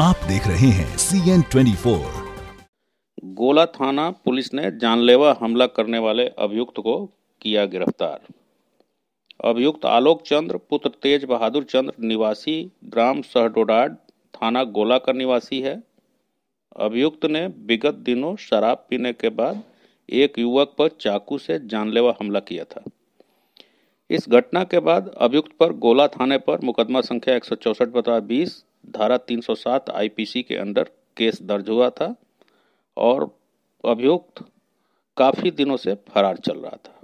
आप देख रहे हैं सी एन ट्वेंटी फोर गोला थाना पुलिस ने जानलेवा हमला करने वाले अभियुक्त को किया गिरफ्तार अभियुक्त आलोक चंद्र पुत्र तेज बहादुर चंद्र निवासी ग्राम सहडोडाड थाना गोला का निवासी है अभियुक्त ने विगत दिनों शराब पीने के बाद एक युवक पर चाकू से जानलेवा हमला किया था इस घटना के बाद अभियुक्त पर गोला थाने पर मुकदमा संख्या एक सौ चौसठ बता बीस धारा 307 आईपीसी के अंदर केस दर्ज हुआ था और अभियुक्त काफ़ी दिनों से फरार चल रहा था